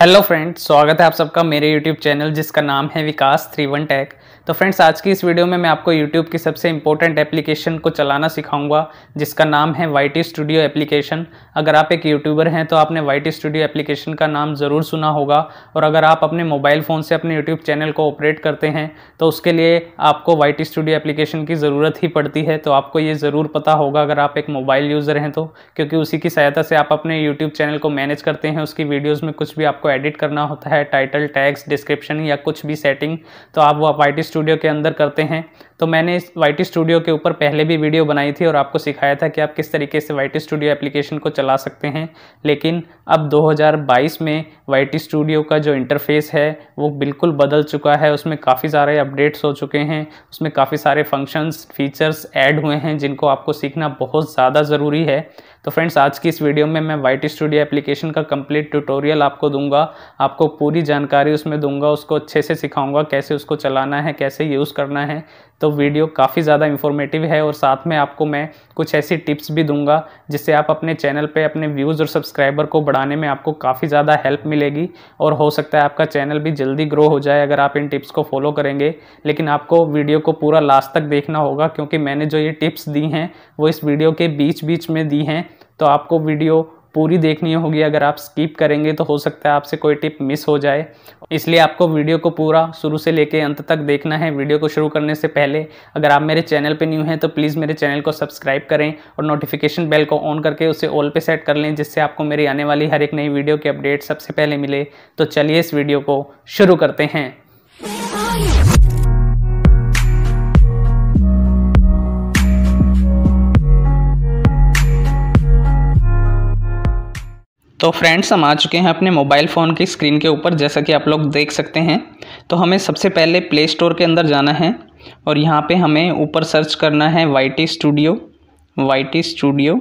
hello friends स्वागत है आप सबका मेरे यूट्यूब चैनल जिसका नाम है विकास थ्री वन टैक तो फ्रेंड्स आज की इस वीडियो में मैं आपको यूट्यूब की सबसे इंपॉर्टेंट एप्लीकेशन को चलाना सिखाऊंगा जिसका नाम है वाई टी स्टूडियो एप्लीकेशन अगर आप एक यूट्यूबर हैं तो आपने वाई टी स्टूडियो एप्लीकेशन का नाम ज़रूर सुना होगा और अगर आप अपने मोबाइल फ़ोन से अपने यूट्यूब चैनल को ऑपरेट करते हैं तो उसके लिए आपको वाई टी स्टूडियो एप्लीकेशन की ज़रूरत ही पड़ती है तो आपको ये ज़रूर पता होगा अगर आप एक मोबाइल यूज़र हैं तो क्योंकि उसी की सहायता से आप अपने यूट्यूब चैनल को मैनेज करते हैं उसकी वीडियोज़ में कुछ भी आपको एडिट करना होता है टाइटल टैक्स डिस्क्रिप्शन या कुछ भी सेटिंग तो आप वो वाई स्टूडियो के अंदर करते हैं तो मैंने इस वाई स्टूडियो के ऊपर पहले भी वीडियो बनाई थी और आपको सिखाया था कि आप किस तरीके से वाई स्टूडियो एप्लीकेशन को चला सकते हैं लेकिन अब 2022 में वाई स्टूडियो का जो इंटरफेस है वो बिल्कुल बदल चुका है उसमें काफ़ी सारे अपडेट्स हो चुके हैं उसमें काफ़ी सारे फंक्शंस फीचर्स ऐड हुए हैं जिनको आपको सीखना बहुत ज़्यादा ज़रूरी है तो फ्रेंड्स आज की इस वीडियो में मैं वाइट स्टूडियो एप्लीकेशन का कंप्लीट ट्यूटोरियल आपको दूंगा आपको पूरी जानकारी उसमें दूंगा उसको अच्छे से सिखाऊंगा कैसे उसको चलाना है कैसे यूज़ करना है तो वीडियो काफ़ी ज़्यादा इन्फॉर्मेटिव है और साथ में आपको मैं कुछ ऐसी टिप्स भी दूंगा जिससे आप अपने चैनल पर अपने व्यूज़ और सब्सक्राइबर को बढ़ाने में आपको काफ़ी ज़्यादा हेल्प मिलेगी और हो सकता है आपका चैनल भी जल्दी ग्रो हो जाए अगर आप इन टिप्स को फॉलो करेंगे लेकिन आपको वीडियो को पूरा लास्ट तक देखना होगा क्योंकि मैंने जो ये टिप्स दी हैं वो इस वीडियो के बीच बीच में दी हैं तो आपको वीडियो पूरी देखनी होगी अगर आप स्किप करेंगे तो हो सकता है आपसे कोई टिप मिस हो जाए इसलिए आपको वीडियो को पूरा शुरू से लेके अंत तक देखना है वीडियो को शुरू करने से पहले अगर आप मेरे चैनल पे न्यू हैं तो प्लीज़ मेरे चैनल को सब्सक्राइब करें और नोटिफिकेशन बेल को ऑन करके उसे ऑल पे सेट कर लें जिससे आपको मेरी आने वाली हर एक नई वीडियो की अपडेट सबसे पहले मिले तो चलिए इस वीडियो को शुरू करते हैं तो फ्रेंड्स हम आ चुके हैं अपने मोबाइल फ़ोन की स्क्रीन के ऊपर जैसा कि आप लोग देख सकते हैं तो हमें सबसे पहले प्ले स्टोर के अंदर जाना है और यहाँ पे हमें ऊपर सर्च करना है Y T studio Y T studio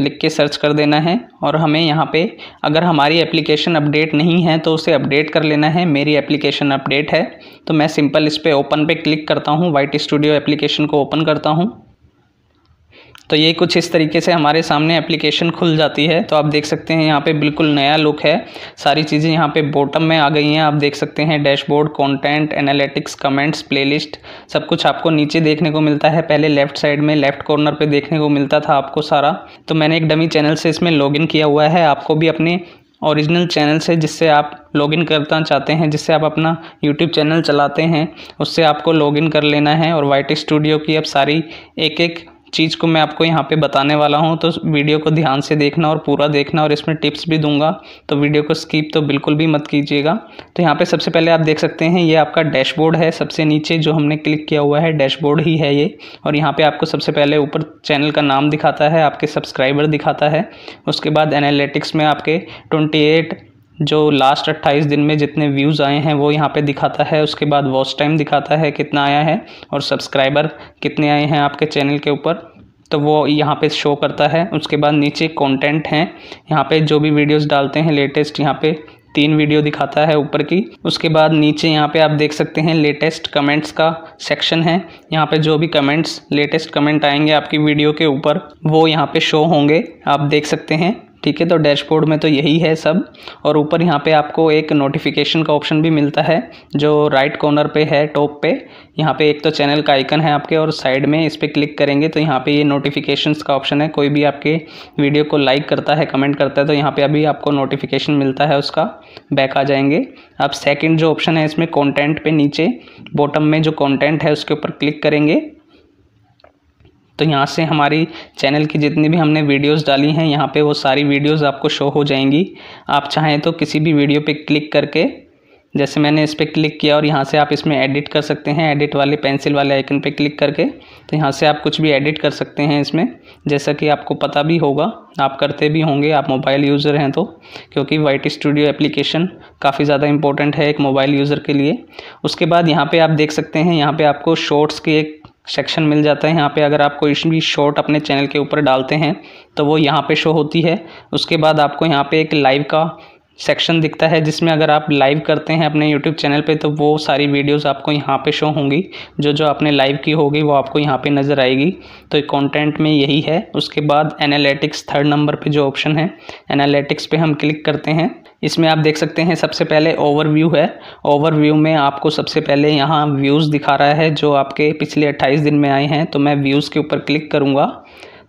लिख के सर्च कर देना है और हमें यहाँ पे अगर हमारी एप्लीकेशन अपडेट नहीं है तो उसे अपडेट कर लेना है मेरी एप्लीकेशन अपडेट है तो मैं सिंपल इस पर ओपन पर क्लिक करता हूँ वाई टी स्टूडियो एप्लीकेशन को ओपन करता हूँ तो ये कुछ इस तरीके से हमारे सामने एप्लीकेशन खुल जाती है तो आप देख सकते हैं यहाँ पे बिल्कुल नया लुक है सारी चीज़ें यहाँ पे बॉटम में आ गई हैं आप देख सकते हैं dashboard content analytics comments playlist सब कुछ आपको नीचे देखने को मिलता है पहले लेफ्ट साइड में लेफ्ट कॉर्नर पर देखने को मिलता था आपको सारा तो मैंने एक डमी चैनल से इसमें इन किया हुआ है आपको भी अपने ओरिजिनल चैनल से जिससे आप लॉगिन करना चाहते हैं जिससे आप अपना यूट्यूब चैनल चलाते हैं उससे आपको लॉगिन कर लेना है और वाइट स्टूडियो की अब सारी एक एक चीज़ को मैं आपको यहाँ पे बताने वाला हूँ तो वीडियो को ध्यान से देखना और पूरा देखना और इसमें टिप्स भी दूंगा तो वीडियो को स्किप तो बिल्कुल भी मत कीजिएगा तो यहाँ पे सबसे पहले आप देख सकते हैं ये आपका डैशबोर्ड है सबसे नीचे जो हमने क्लिक किया हुआ है डैशबोर्ड ही है ये और यहाँ पर आपको सबसे पहले ऊपर चैनल का नाम दिखाता है आपके सब्सक्राइबर दिखाता है उसके बाद एनालिटिक्स में आपके ट्वेंटी जो लास्ट 28 दिन में जितने व्यूज़ आए हैं वो यहाँ पे दिखाता है उसके बाद वॉच टाइम दिखाता है कितना आया है और सब्सक्राइबर कितने आए हैं आपके चैनल के ऊपर तो वो यहाँ पे शो करता है उसके बाद नीचे कंटेंट हैं यहाँ पे जो भी वीडियोस डालते हैं लेटेस्ट यहाँ पे तीन वीडियो दिखाता है ऊपर की उसके बाद नीचे यहाँ पे आप देख सकते हैं लेटेस्ट कमेंट्स का सेक्शन है यहाँ पे जो भी कमेंट्स लेटेस्ट कमेंट आएंगे आपकी वीडियो के ऊपर वो यहाँ पे शो होंगे आप देख सकते हैं ठीक है तो डैशबोर्ड में तो यही है सब और ऊपर यहाँ पे आपको एक नोटिफिकेशन का ऑप्शन भी मिलता है जो राइट कॉर्नर पे है टॉप पे यहाँ पे एक तो चैनल का आइकन है आपके और साइड में इस पर क्लिक करेंगे तो यहाँ पे ये नोटिफिकेशंस का ऑप्शन है कोई भी आपके वीडियो को लाइक करता है कमेंट करता है तो यहाँ पर अभी आपको नोटिफिकेशन मिलता है उसका बैक आ जाएंगे अब सेकेंड जो ऑप्शन है इसमें कॉन्टेंट पर नीचे बॉटम में जो कॉन्टेंट है उसके ऊपर क्लिक करेंगे तो यहाँ से हमारी चैनल की जितनी भी हमने वीडियोस डाली हैं यहाँ पे वो सारी वीडियोस आपको शो हो जाएंगी आप चाहें तो किसी भी वीडियो पे क्लिक करके जैसे मैंने इस पर क्लिक किया और यहाँ से आप इसमें एडिट कर सकते हैं एडिट वाले पेंसिल वाले आइकन पे क्लिक करके तो यहाँ से आप कुछ भी एडिट कर सकते हैं इसमें जैसा कि आपको पता भी होगा आप करते भी होंगे आप मोबाइल यूज़र हैं तो क्योंकि वाइट स्टूडियो एप्लीकेशन काफ़ी ज़्यादा इंपॉर्टेंट है एक मोबाइल यूज़र के लिए उसके बाद यहाँ पर आप देख सकते हैं यहाँ पर आपको शॉर्ट्स की एक सेक्शन मिल जाता है यहाँ पे अगर आप कोई भी शॉर्ट अपने चैनल के ऊपर डालते हैं तो वो यहाँ पे शो होती है उसके बाद आपको यहाँ पे एक लाइव का सेक्शन दिखता है जिसमें अगर आप लाइव करते हैं अपने यूट्यूब चैनल पे तो वो सारी वीडियोस आपको यहाँ पे शो होंगी जो जो आपने लाइव की होगी वो आपको यहाँ पे नज़र आएगी तो कंटेंट में यही है उसके बाद एनालिटिक्स थर्ड नंबर पे जो ऑप्शन है एनालिटिक्स पे हम क्लिक करते हैं इसमें आप देख सकते हैं सबसे पहले ओवरव्यू है ओवरव्यू में आपको सबसे पहले यहाँ व्यूज़ दिखा रहा है जो आपके पिछले 28 दिन में आए हैं तो मैं व्यूज़ के ऊपर क्लिक करूँगा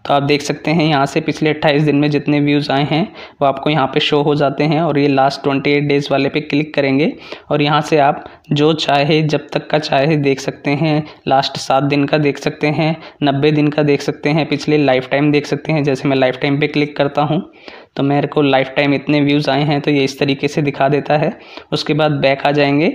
तो आप देख सकते हैं यहाँ से पिछले 28 दिन में जितने व्यूज़ आए हैं वो आपको यहाँ पे शो हो जाते हैं और ये लास्ट एट डेज़ वाले पे क्लिक करेंगे और यहाँ से आप जो चाहे जब तक का चाहे देख सकते हैं लास्ट सात दिन का देख सकते हैं नब्बे दिन का देख सकते हैं पिछले लाइफ टाइम देख सकते हैं जैसे मैं लाइफ टाइम पर क्लिक करता हूँ तो मेरे को लाइफ टाइम इतने व्यूज़ आए हैं तो ये इस तरीके से दिखा देता है उसके बाद बैक आ जाएंगे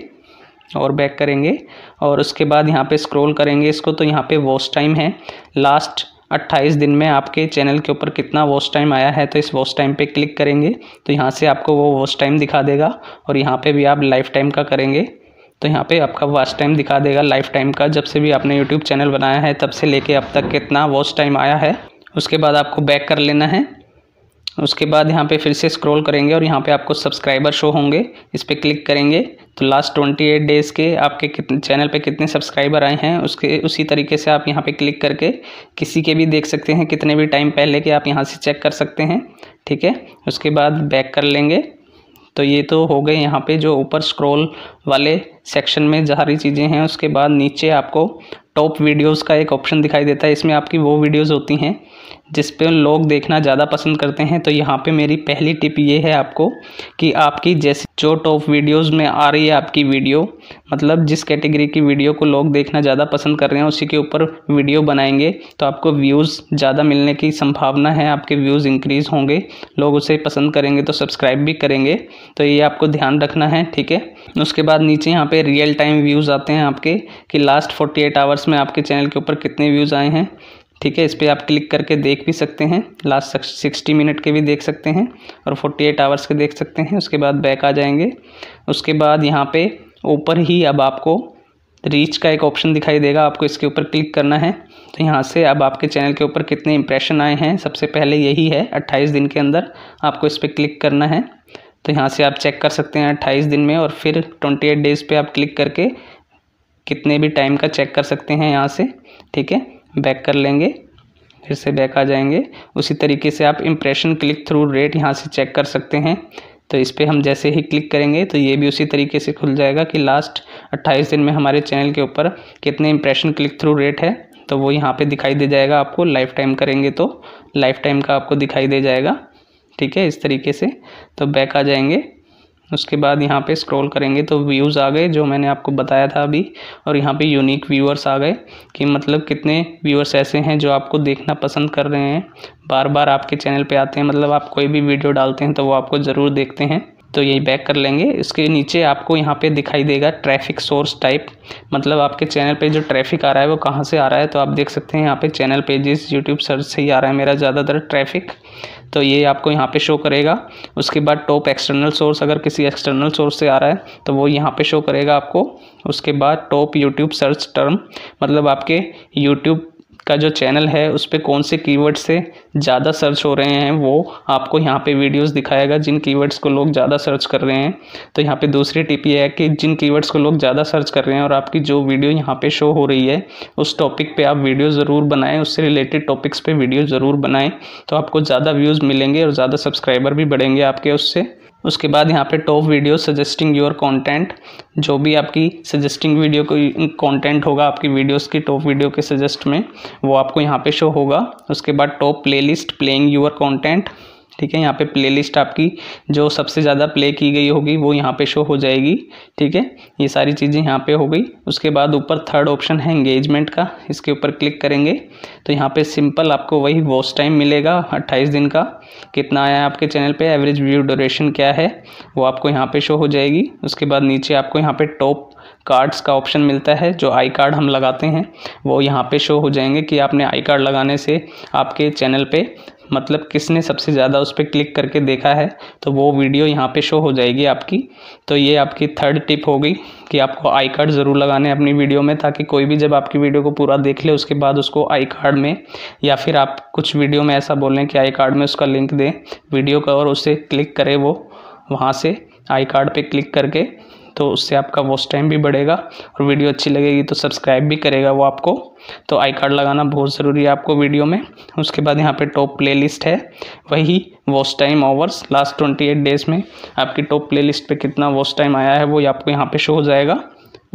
और बैक करेंगे और उसके बाद यहाँ पे स्क्रॉल करेंगे इसको तो यहाँ पे वॉच टाइम है लास्ट 28 दिन में आपके चैनल के ऊपर कितना वॉच टाइम आया है तो इस वॉच टाइम पे क्लिक करेंगे तो यहाँ से आपको वो वॉच टाइम दिखा देगा और यहाँ पे भी आप लाइफ टाइम का करेंगे तो यहाँ पे आपका वॉच टाइम दिखा देगा लाइफ टाइम का जब से भी आपने यूट्यूब चैनल बनाया है तब से लेके अब तक कितना वॉच टाइम आया है उसके बाद आपको बैक कर लेना है उसके बाद यहाँ पे फिर से स्क्रॉल करेंगे और यहाँ पे आपको सब्सक्राइबर शो होंगे इस पर क्लिक करेंगे तो लास्ट ट्वेंटी एट डेज़ के आपके कितने चैनल पे कितने सब्सक्राइबर आए हैं उसके उसी तरीके से आप यहाँ पे क्लिक करके किसी के भी देख सकते हैं कितने भी टाइम पहले के आप यहाँ से चेक कर सकते हैं ठीक है उसके बाद बैक कर लेंगे तो ये तो हो गए यहाँ पे जो ऊपर स्क्रॉल वाले सेक्शन में जारी चीज़ें हैं उसके बाद नीचे आपको टॉप वीडियोस का एक ऑप्शन दिखाई देता है इसमें आपकी वो वीडियोस होती हैं जिस पे लोग देखना ज़्यादा पसंद करते हैं तो यहाँ पे मेरी पहली टिप ये है आपको कि आपकी जैसे जो टॉप वीडियोस में आ रही है आपकी वीडियो मतलब जिस कैटेगरी की वीडियो को लोग देखना ज़्यादा पसंद कर रहे हैं उसी के ऊपर वीडियो बनाएंगे तो आपको व्यूज़ ज़्यादा मिलने की संभावना है आपके व्यूज़ इंक्रीज़ होंगे लोग उसे पसंद करेंगे तो सब्सक्राइब भी करेंगे तो ये आपको ध्यान रखना है ठीक है उसके बाद नीचे यहाँ पर रियल टाइम व्यूज़ आते हैं आपके कि लास्ट फोर्टी आवर्स में आपके चैनल के ऊपर कितने व्यूज़ आए हैं ठीक है इस पर आप क्लिक करके देख भी सकते हैं लास्ट सिक्सटी मिनट के भी देख सकते हैं और फोर्टी एट आवर्स के देख सकते हैं उसके बाद बैक आ जाएंगे उसके बाद यहाँ पे ऊपर ही अब आपको रीच का एक ऑप्शन दिखाई देगा आपको इसके ऊपर क्लिक करना है तो यहाँ से अब आपके चैनल के ऊपर कितने इंप्रेशन आए हैं सबसे पहले यही है अट्ठाईस दिन के अंदर आपको इस पर क्लिक करना है तो यहाँ से आप चेक कर सकते हैं अट्ठाईस दिन में और फिर ट्वेंटी डेज़ पर आप क्लिक करके कितने भी टाइम का चेक कर सकते हैं यहाँ से ठीक है बैक कर लेंगे फिर से बैक आ जाएंगे उसी तरीके से आप इम्प्रेशन क्लिक थ्रू रेट यहाँ से चेक कर सकते हैं तो इस पर हम जैसे ही क्लिक करेंगे तो ये भी उसी तरीके से खुल जाएगा कि लास्ट 28 दिन में हमारे चैनल के ऊपर कितने इम्प्रेशन क्लिक थ्रू रेट है तो वो यहाँ पे दिखाई दे जाएगा आपको लाइफ टाइम करेंगे तो लाइफ टाइम का आपको दिखाई दे जाएगा ठीक है इस तरीके से तो बैक आ जाएंगे उसके बाद यहाँ पे स्क्रॉल करेंगे तो व्यूज़ आ गए जो मैंने आपको बताया था अभी और यहाँ पे यूनिक व्यूअर्स आ गए कि मतलब कितने व्यूअर्स ऐसे हैं जो आपको देखना पसंद कर रहे हैं बार बार आपके चैनल पे आते हैं मतलब आप कोई भी वीडियो डालते हैं तो वो आपको ज़रूर देखते हैं तो यही बैक कर लेंगे इसके नीचे आपको यहाँ पे दिखाई देगा ट्रैफिक सोर्स टाइप मतलब आपके चैनल पे जो ट्रैफिक आ रहा है वो कहाँ से आ रहा है तो आप देख सकते हैं यहाँ पे चैनल पेजेस यूट्यूब सर्च से ही आ रहा है मेरा ज़्यादातर ट्रैफिक तो ये आपको यहाँ पे शो करेगा उसके बाद टॉप एक्सटर्नल सोर्स अगर किसी एक्सटर्नल सोर्स से आ रहा है तो वो यहाँ पर शो करेगा आपको उसके बाद टॉप यूट्यूब सर्च टर्म मतलब आपके यूट्यूब का जो चैनल है उस पर कौन से कीवर्ड से ज़्यादा सर्च हो रहे हैं वो आपको यहाँ पे वीडियोस दिखाएगा जिन कीवर्ड्स को लोग ज़्यादा सर्च कर रहे हैं तो यहाँ पे दूसरी टिप ये है कि जिन कीवर्ड्स को लोग ज़्यादा सर्च कर रहे हैं और आपकी जो वीडियो यहाँ पे शो हो रही है उस टॉपिक पे आप वीडियो ज़रूर बनाएं उससे रिलेटेड टॉपिक्स पे वीडियो ज़रूर बनाएं तो आपको ज़्यादा व्यूज़ मिलेंगे और ज़्यादा सब्सक्राइबर भी बढ़ेंगे आपके उससे उसके बाद यहाँ पे top video suggesting your content जो भी आपकी सजेस्टिंग वीडियो कोई कंटेंट होगा आपकी वीडियोस की टॉप वीडियो के सजेस्ट में वो आपको यहाँ पे शो होगा उसके बाद top playlist playing your content ठीक है यहाँ पे प्लेलिस्ट आपकी जो सबसे ज़्यादा प्ले की गई होगी वो यहाँ पे शो हो जाएगी ठीक है ये सारी चीज़ें यहाँ पे हो गई उसके बाद ऊपर थर्ड ऑप्शन है इंगेजमेंट का इसके ऊपर क्लिक करेंगे तो यहाँ पे सिंपल आपको वही वॉच टाइम मिलेगा अट्ठाईस दिन का कितना आया है आपके चैनल पर एवरेज व्यू ड्यूरेशन क्या है वो आपको यहाँ पर शो हो जाएगी उसके बाद नीचे आपको यहाँ पर टॉप कार्ड्स का ऑप्शन मिलता है जो आई कार्ड हम लगाते हैं वो यहाँ पे शो हो जाएंगे कि आपने आई कार्ड लगाने से आपके चैनल पे मतलब किसने सबसे ज़्यादा उस पर क्लिक करके देखा है तो वो वीडियो यहाँ पे शो हो जाएगी आपकी तो ये आपकी थर्ड टिप हो गई कि आपको आई कार्ड ज़रूर लगाने अपनी वीडियो में ताकि कोई भी जब आपकी वीडियो को पूरा देख ले उसके बाद उसको आई कार्ड में या फिर आप कुछ वीडियो में ऐसा बोलें कि आई कार्ड में उसका लिंक दें वीडियो का और उसे क्लिक करें वो वहाँ से आई कार्ड पर क्लिक करके तो उससे आपका वॉच टाइम भी बढ़ेगा और वीडियो अच्छी लगेगी तो सब्सक्राइब भी करेगा वो आपको तो आई कार्ड लगाना बहुत ज़रूरी है आपको वीडियो में उसके बाद यहाँ पे टॉप प्लेलिस्ट है वही watch time hours last twenty eight days में आपकी टॉप लिस्ट पर कितना वॉच टाइम आया है वो आपको यहाँ पर शो हो जाएगा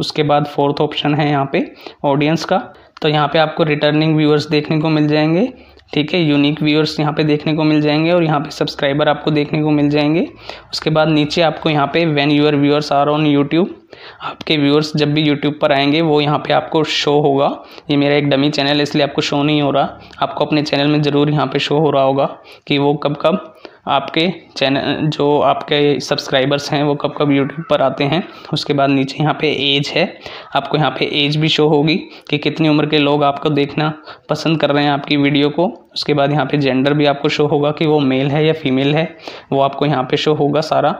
उसके बाद फोर्थ ऑप्शन है यहाँ पर ऑडियंस का तो यहाँ पर आपको रिटर्निंग व्यूअर्स देखने को मिल जाएंगे ठीक है यूनिक व्यूअर्स यहाँ पे देखने को मिल जाएंगे और यहाँ पे सब्सक्राइबर आपको देखने को मिल जाएंगे उसके बाद नीचे आपको यहाँ पे when your viewers are on YouTube आपके व्यूअर्स जब भी यूट्यूब पर आएंगे वो यहाँ पे आपको शो होगा ये मेरा एक डमी चैनल है इसलिए आपको शो नहीं हो रहा आपको अपने चैनल में ज़रूर यहाँ पे शो हो रहा होगा कि वो कब कब आपके चैनल जो आपके सब्सक्राइबर्स हैं वो कब कब यूट्यूब पर आते हैं उसके बाद नीचे यहाँ पे एज है आपको यहाँ पे एज भी शो होगी कि कितनी उम्र के लोग आपको देखना पसंद कर रहे हैं आपकी वीडियो को उसके बाद यहाँ पे जेंडर भी आपको शो होगा कि वो मेल है या फीमेल है वो आपको यहाँ पे शो होगा सारा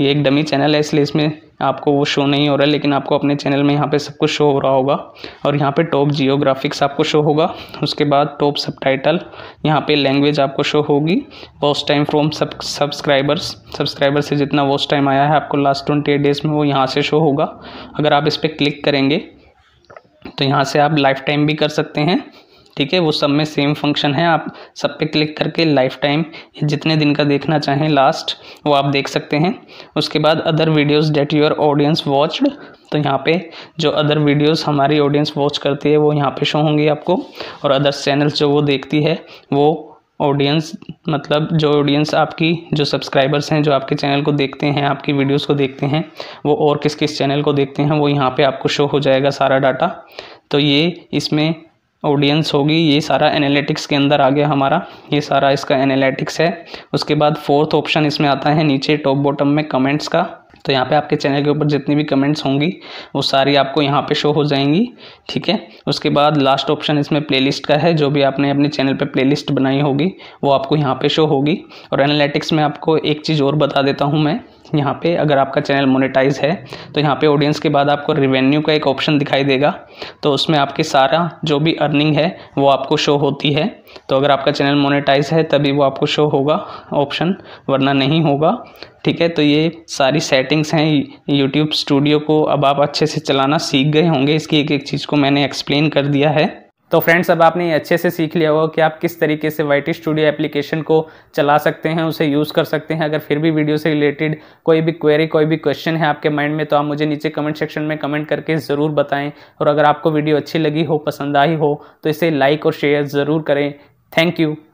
ये एक डमी चैनल है इसलिए इसमें आपको वो शो नहीं हो रहा है लेकिन आपको अपने चैनल में यहाँ पे सब कुछ शो हो रहा होगा और यहाँ पे टॉप जियोग्राफिक्स आपको शो होगा उसके बाद टॉप सब टाइटल यहाँ पर लैंग्वेज आपको शो होगी वॉस्ट टाइम फ्रॉम सब सब्सक्राइबर्स सब्सक्राइबर से जितना वॉस्ट टाइम आया है आपको लास्ट ट्वेंटी एट डेज़ में वो यहाँ से शो होगा अगर आप इस पर क्लिक करेंगे तो यहाँ से आप लाइफ टाइम भी कर सकते हैं ठीक है वो सब में सेम फंक्शन है आप सब पे क्लिक करके लाइफ टाइम जितने दिन का देखना चाहें लास्ट वो आप देख सकते हैं उसके बाद other videos that your audience watched तो यहाँ पे जो अदर वीडियोस हमारी ऑडियंस वॉच करती है वो यहाँ पे शो होंगी आपको और अदर चैनल्स जो वो देखती है वो ऑडियंस मतलब जो ऑडियंस आपकी जो सब्सक्राइबर्स हैं जो आपके चैनल को देखते हैं आपकी वीडियोस को देखते हैं वो और किस किस चैनल को देखते हैं वो यहाँ पे आपको शो हो जाएगा सारा डाटा तो ये इसमें ऑडियंस होगी ये सारा एनालिटिक्स के अंदर आ गया हमारा ये सारा इसका एनालिटिक्स है उसके बाद फोर्थ ऑप्शन इसमें आता है नीचे टॉप बॉटम में कमेंट्स का तो यहाँ पे आपके चैनल के ऊपर जितनी भी कमेंट्स होंगी वो सारी आपको यहाँ पे शो हो जाएंगी ठीक है उसके बाद लास्ट ऑप्शन इसमें प्लेलिस्ट का है जो भी आपने अपने चैनल पे प्लेलिस्ट बनाई होगी वो आपको यहाँ पे शो होगी और एनालिटिक्स में आपको एक चीज़ और बता देता हूँ मैं यहाँ पे अगर आपका चैनल मोनेटाइज है तो यहाँ पे ऑडियंस के बाद आपको रिवेन्यू का एक ऑप्शन दिखाई देगा तो उसमें आपकी सारा जो भी अर्निंग है वो आपको शो होती है तो अगर आपका चैनल मोनेटाइज है तभी वो आपको शो होगा ऑप्शन वरना नहीं होगा ठीक है तो ये सारी सेटिंग्स हैं यूट्यूब स्टूडियो को अब आप अच्छे से चलाना सीख गए होंगे इसकी एक एक चीज़ को मैंने एक्सप्लेन कर दिया है तो फ्रेंड्स अब आपने अच्छे से सीख लिया होगा कि आप किस तरीके से वाई स्टूडियो एप्लीकेशन को चला सकते हैं उसे यूज़ कर सकते हैं अगर फिर भी वीडियो से रिलेटेड कोई भी क्वेरी कोई भी क्वेश्चन है आपके माइंड में तो आप मुझे नीचे कमेंट सेक्शन में कमेंट करके ज़रूर बताएं और अगर आपको वीडियो अच्छी लगी हो पसंद आई हो तो इसे लाइक और शेयर ज़रूर करें थैंक यू